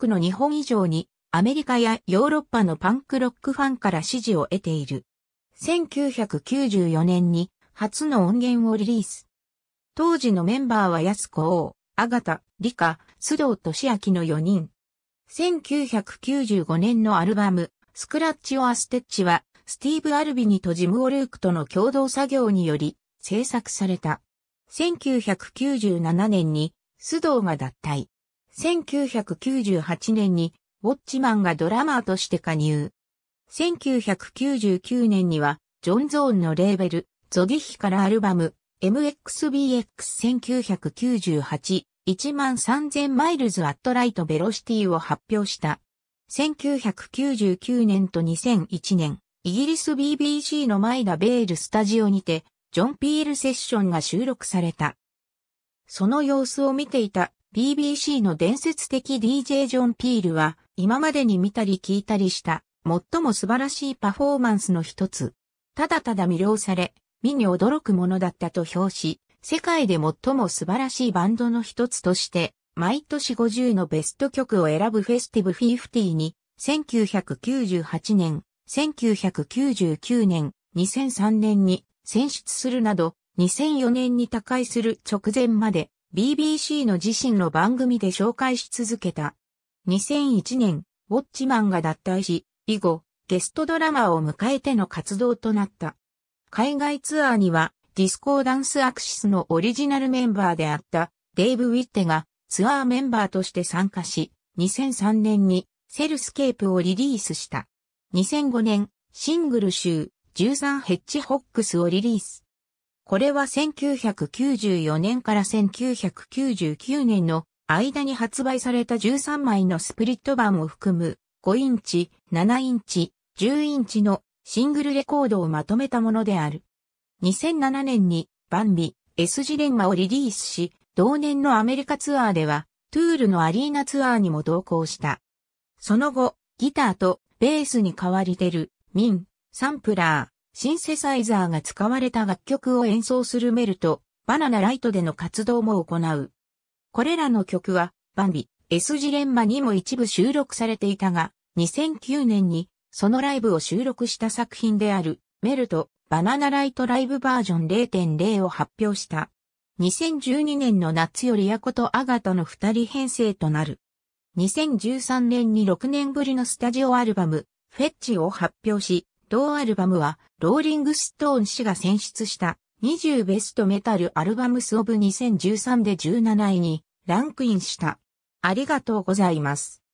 クの日本以上に、アメリカやヨーロッパのパンクロックファンから支持を得ている。1994年に初の音源をリリース。当時のメンバーは安子王、あがた、リカ、須藤俊明の4人。1995年のアルバム、スクラッチ・オア・ステッチは、スティーブ・アルビニとジム・オルークとの共同作業により制作された。1997年に須藤が脱退。1998年にウォッチマンがドラマーとして加入。1999年にはジョン・ゾーンのレーベル、ゾディヒからアルバム、MXBX1998、1 3000マイルズ・アット・ライト・ベロシティを発表した。1999年と2001年、イギリス BBC のマイダ・ベール・スタジオにて、ジョン・ピール・セッションが収録された。その様子を見ていた BBC の伝説的 DJ ジョン・ピールは、今までに見たり聞いたりした、最も素晴らしいパフォーマンスの一つ。ただただ魅了され、見に驚くものだったと評し、世界で最も素晴らしいバンドの一つとして、毎年50のベスト曲を選ぶフェスティブ50に、1998年、1999年、2003年に選出するなど、2004年に他界する直前まで BBC の自身の番組で紹介し続けた。2001年、ウォッチマンが脱退し、以後、ゲストドラマを迎えての活動となった。海外ツアーには、ディスコーダンスアクシスのオリジナルメンバーであったデイブ・ウィッテがツアーメンバーとして参加し、2003年にセルスケープをリリースした。2005年、シングル集13ヘッジホックスをリリース。これは1994年から1999年の間に発売された13枚のスプリット版を含む5インチ、7インチ、10インチのシングルレコードをまとめたものである。2007年にバンビ S ジレンマをリリースし、同年のアメリカツアーではトゥールのアリーナツアーにも同行した。その後、ギターとベースに代わり出るミン、サンプラー、シンセサイザーが使われた楽曲を演奏するメルと、バナナライトでの活動も行う。これらの曲は、バンビ、S ジレンマにも一部収録されていたが、2009年に、そのライブを収録した作品である、メルとバナナライトライブバージョン0.0を発表した。2012年の夏よりヤコとアガとの二人編成となる。2013年に6年ぶりのスタジオアルバム、フェッチを発表し、同アルバムは、ローリングストーン氏が選出した20ベストメタルアルバムスオブ2013で17位にランクインした。ありがとうございます。